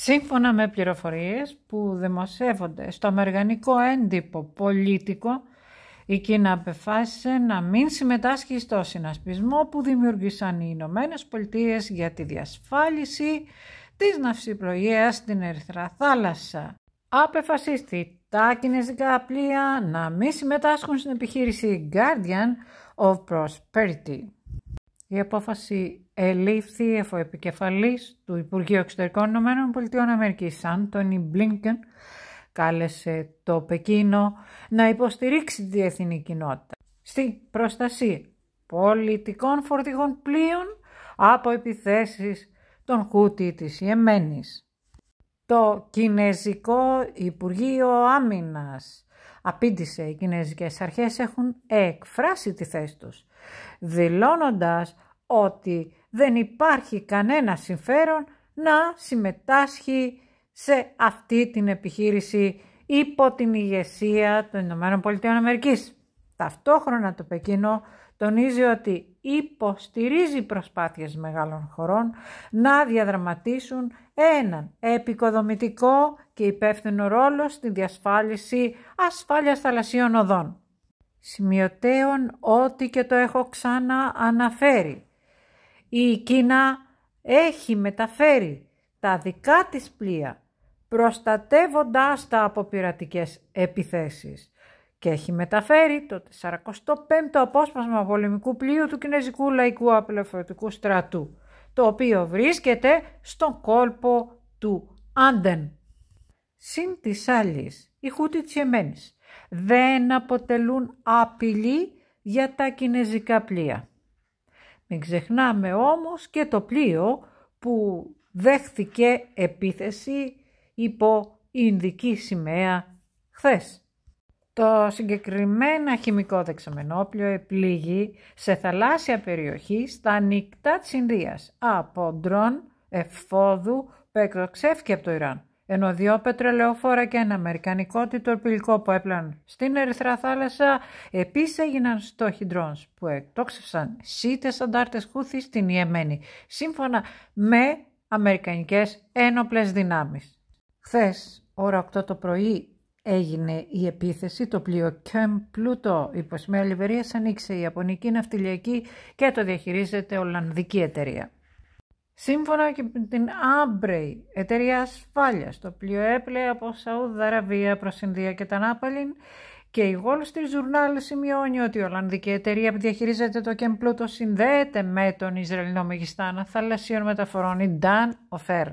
Σύμφωνα με πληροφορίες που δημοσιεύονται στο αμερικανικό έντυπο πολιτικό, η Κίνα απεφάσισε να μην συμμετάσχει στο συνασπισμό που δημιούργησαν οι Ηνωμένες Πολιτείες για τη διασφάλιση της ναυσιπλοείας στην Ερυθρά Θάλασσα. Απεφασίστη τα κινέζικα πλοία να μην συμμετάσχουν στην επιχείρηση Guardian of Prosperity. Η απόφαση ελήφθη εφοεπικεφαλής του Υπουργείου Εξωτερικών Αμερικής Άντωνι Μπλίνκεν, κάλεσε το Πεκίνο να υποστηρίξει τη διεθνή κοινότητα στη προστασία πολιτικών φορτηγών πλοίων από επιθέσεις των Χούτι της Ιεμένης. Το Κινέζικο Υπουργείο Άμυνας απήντησε οι Κινέζικες αρχές έχουν εκφράσει τη θέση τους, δηλώνοντας ότι δεν υπάρχει κανένα συμφέρον να συμμετάσχει σε αυτή την επιχείρηση υπό την ηγεσία των Αμερικής. Ταυτόχρονα το Πεκίνο τονίζει ότι υποστηρίζει προσπάθειες μεγάλων χωρών να διαδραματίσουν έναν επικοδομητικό και υπεύθυνο ρόλο στη διασφάλιση ασφάλειας θαλασσίων οδών. Σημειωτέων ότι και το έχω ξανά η Κίνα έχει μεταφέρει τα δικά της πλοία προστατεύοντας τα από πειρατικές επιθέσεις και έχει μεταφέρει το 45ο απόσπασμα πολεμικού πλοίου του Κινέζικου Λαϊκού Απελευθερωτικού Στρατού, το οποίο βρίσκεται στον κόλπο του Άντεν. Συν της άλλης, οι Χούτι δεν αποτελούν απειλή για τα κινέζικα πλοία. Μην ξεχνάμε όμως και το πλοίο που δέχθηκε επίθεση υπό Ινδική σημαία χθες. Το συγκεκριμένα χημικό δεξαμενόπλιο επλήγει σε θαλάσσια περιοχή στα νυχτά της Ινδίας από ντρόν εφόδου που και από το Ιράν ενώ δύο πετρελαιοφόρα και ένα αμερικανικό τυτορπιλικό που έπλαν στην Ερυθρά θάλασσα επίσης έγιναν στόχοι ντρόνς που εκτόξευσαν σίτες αντάρτες χούθης στην Ιεμένη, σύμφωνα με αμερικανικές ένοπλες δυνάμεις. Χθες, ώρα 8 το πρωί, έγινε η επίθεση, το πλοίο Κέμ Πλούτο υπό σημαία Λιβερίας ανοίξε η Ιαπωνική Ναυτιλιακή και το διαχειρίζεται Ολλανδική εταιρεία. Σύμφωνα και με την Άμπρεϊ, εταιρεία ασφάλειας, το πλοίο έπλεε από Σαουδαραβία Αραβία προς Ινδία και τα Νάπαλιν και η Wall Street Journal σημειώνει ότι η Ολλανδική εταιρεία που διαχειρίζεται το το συνδέεται με τον Ισραηλινό μεγιστάνα θαλασσίων μεταφορών, η Dan Ofer.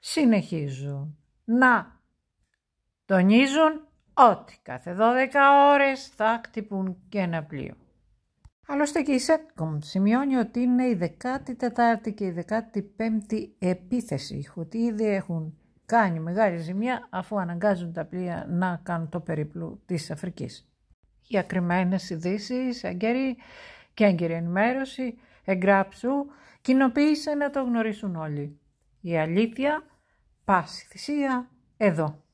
Συνεχίζουν να τονίζουν ότι κάθε 12 ώρες θα χτυπούν και ένα πλοίο. Άλλωστε και η Σέτκομ σημειώνει ότι είναι η 14η και η 15η επίθεση, ότι ήδη έχουν κάνει μεγάλη ζημιά αφού αναγκάζουν τα πλοία να κάνουν το περίπλου της Αφρικής. Οι ακριμένες ειδήσεις, έγκαιρη και έγκαιρη ενημέρωση, εγγράψου, κοινοποίησε να το γνωρίσουν όλοι. Η αλήθεια, πάση θυσία, εδώ.